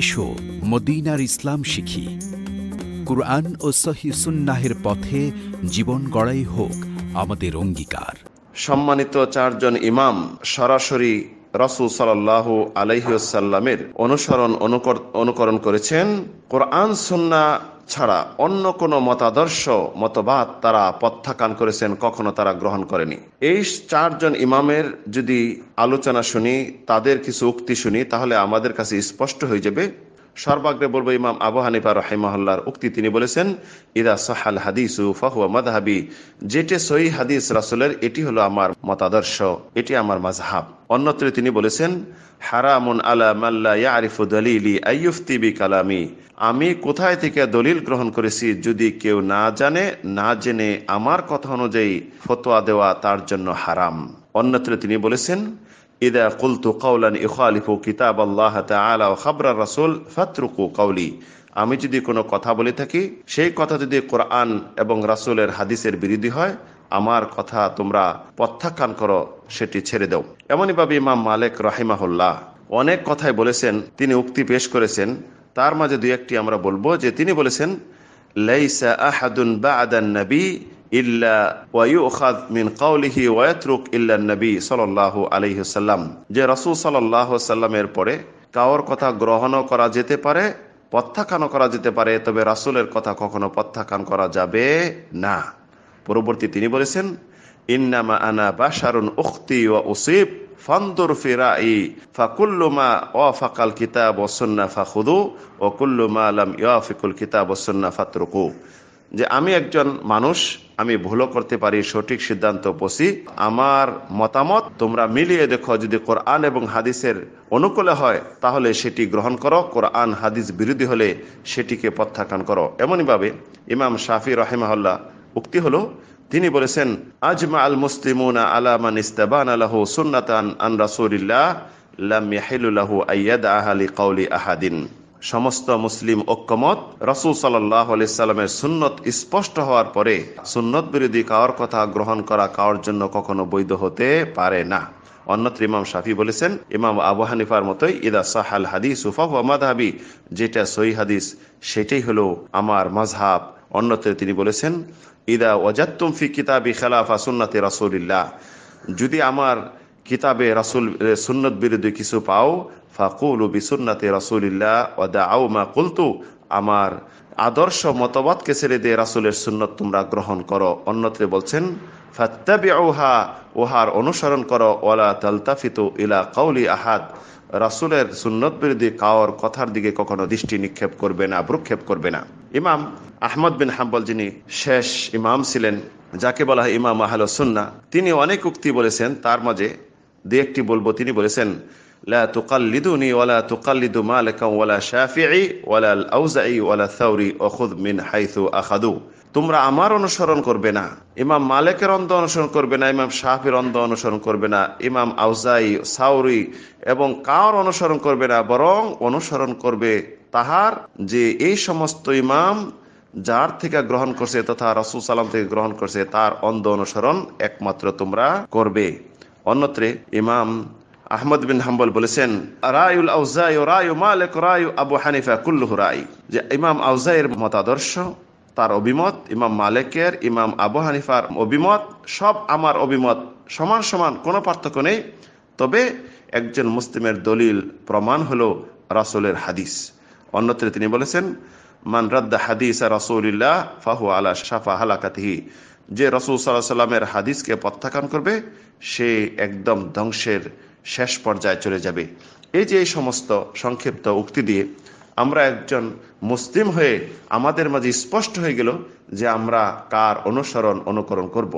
এসো মদিনার ইসলাম শিখি কুরআন ও সহি সুন্নাহের পথে জীবন গড়াই হোক আমাদের অঙ্গীকার সম্মানিত চারজন ইমাম সরাসরি রসুল সাল্লাহ আলাই অনুসরণ অনুকরণ করেছেন কোরআন সন্না ছাড়া অন্য কোনো মতাদর্শ মতবাদ তারা প্রত্যাখ্যান করেছেন কখনো তারা গ্রহণ করেনি এই চারজন ইমামের যদি আলোচনা শুনি তাদের কিছু উক্তি শুনি তাহলে আমাদের কাছে স্পষ্ট হয়ে যাবে সর্বাগ্রে বলবো ইমাম আবু হানিফা রহিমাহল্লার উক্তি তিনি বলেছেন ইদা সাহাল হাদিসু ফাহুয়া মাদহাবি যেটি সহি হাদিস রাসুলের এটি হলো আমার মতাদর্শ এটি আমার মাজহাব অন্যত্র তিনি বলেছেন হারামুন আলা মাল্লা ইয়ারিফু দলিলি বি কালামি আমি কোথায় থেকে দলিল গ্রহণ করেছি যদি কেউ না জানে না জেনে আমার কথা অনুযায়ী ফতোয়া দেওয়া তার জন্য হারাম অন্যত্র তিনি বলেছেন ইদা কুলতু কৌলান ইখালিফু কিতাব আল্লাহ তালা ও খাবরা রাসুল ফাতরুকু কৌলি আমি যদি কোনো কথা বলে থাকি সেই কথা যদি কোরআন এবং রাসুলের হাদিসের বিরোধী হয় আমার কথা তোমরা প্রত্যাখ্যান করো সেটি ছেড়ে দাও এমনইভাবে ইমাম মালিক রাহিমাহুল্লাহ অনেক কথাই বলেছেন তিনি উক্তি পেশ করেছেন তার মাঝে দুই একটি আমরা বলবো যে তিনি বলেছেন লাইসা আহাদুন বাদান নবী ইল্লা ওয়াইউখাদ মিন কাউলিহি ওয়াতরুক ইল্লা নবী সাল্লাল্লাহু আলাইহি সাল্লাম যে রাসূল সাল্লাল্লাহু সাল্লামের পরে কাওর কথা গ্রহণও করা যেতে পারে প্রত্যাখ্যানও করা যেতে পারে তবে রাসূলের কথা কখনো প্রত্যাখ্যান করা যাবে না পরবর্তী তিনি বলেছেন ইন্নামা আনা বাশারুন উখতি ওয়া উসিব ফান্দুর ফিরাই ফাকুল্লুমা ওয়াফাকাল কিতাব ওসন্না ফাখুদু ও কুল্লুমা আলাম ইয়াফিকুল কিতাব ওসন্না ফাতরুকু যে আমি একজন মানুষ আমি ভুলও করতে পারি সঠিক সিদ্ধান্ত বসি আমার মতামত তোমরা মিলিয়ে দেখো যদি কোরআন এবং হাদিসের অনুকূলে হয় তাহলে সেটি গ্রহণ করো কোরআন হাদিস বিরোধী হলে সেটিকে প্রত্যাখ্যান করো এমনইভাবে ইমাম শাফি রহেমাহল্লা উক্তি হলো তিনি বলেছেন আজমা আল মুসলিমুনা আলামান ইস্তাবান আলাহ সুন্নাতান আন রাসুলিল্লাহ লাম আইয়াদ আহালি কওলি আহাদিন সমস্ত মুসলিম ঐক্যমত রসুল সাল্লাহ সাল্লামের সুন্নত স্পষ্ট হওয়ার পরে সুন্নত বিরোধী কাওয়ার কথা গ্রহণ করা কার জন্য কখনো বৈধ হতে পারে না অন্যত্র ইমাম শাফি বলেছেন ইমাম আবু হানিফার মতোই ইদা সাহাল হাদিস উফা মাদহাবি যেটা সই হাদিস সেটাই হলো আমার মাঝহাব অন্যত্র তিনি বলেছেন ইদা ওয়াজাত্তুম ফি কিতাবি খেলাফা সুন্নাতে রাসুলিল্লাহ যদি আমার কিতাবে রাসুল সুন্নত বিরুদ্ধে কিছু পাও ফাকুল বিসুন্নাতে রাসুলিল্লাহ ওদা আউ মা কুলতু আমার আদর্শ মতবাদকে ছেড়ে দিয়ে রাসুলের সুন্নত তোমরা গ্রহণ করো অন্যত্রে বলছেন ফাত্তাবি ওহা ওহার অনুসরণ করো ওলা তালতাফিতু ইলা কাউলি আহাদ রাসুলের সুন্নত বিরোধী কাওয়ার কথার দিকে কখনো দৃষ্টি নিক্ষেপ করবে না ভ্রুক্ষেপ করবে না ইমাম আহমদ বিন হাম্বল যিনি শেষ ইমাম ছিলেন যাকে বলা হয় ইমাম আহল সুন্না তিনি অনেক উক্তি বলেছেন তার মাঝে দু একটি বলবো তিনি বলেছেন লা তুকাল্লিদুনি ওয়ালা তুকাল্লিদু মালিকা ওয়ালা শাফিঈ ওয়ালা আল আউজাঈ ওয়ালা সাউরি অখুদ মিন হাইসু আখাদু তোমরা আমার অনুসরণ করবে না ইমাম মালেকের অন্ধ অনুসরণ করবে না ইমাম শাহির অন্ধ অনুসরণ করবে না ইমাম আউজাই সাউরি এবং কার অনুসরণ করবে না বরং অনুসরণ করবে তাহার যে এই সমস্ত ইমাম যার থেকে গ্রহণ করছে তথা রাসুল সাল্লাম থেকে গ্রহণ করছে তার অন্ধ অনুসরণ একমাত্র তোমরা করবে অন্যত্রে ইমাম আহমদ বিন হাম্বল বলেছেন রায়ুল আউজাই ও রায়ু মালিক রায়ু আবু হানিফা কুল্লুহ রায় যে ইমাম আউজাইয়ের মতাদর্শ তার অভিমত ইমাম মালেকের ইমাম আবু হানিফার অভিমত সব আমার অভিমত সমান সমান কোনো পার্থক্য নেই তবে একজন মুসলিমের দলিল প্রমাণ হলো রাসুলের হাদিস অন্যত্র তিনি বলেছেন মান রাদ্দা হাদিস রাসুলিল্লাহ ফাহু আলা শাফা হালাকাতিহি যে রসুল সাল্লাহ সাল্লামের হাদিসকে প্রত্যাখ্যান করবে সে একদম ধ্বংসের শেষ পর্যায়ে চলে যাবে এই যে এই সমস্ত সংক্ষিপ্ত উক্তি দিয়ে আমরা একজন মুসলিম হয়ে আমাদের মাঝে স্পষ্ট হয়ে গেল যে আমরা কার অনুসরণ অনুকরণ করব।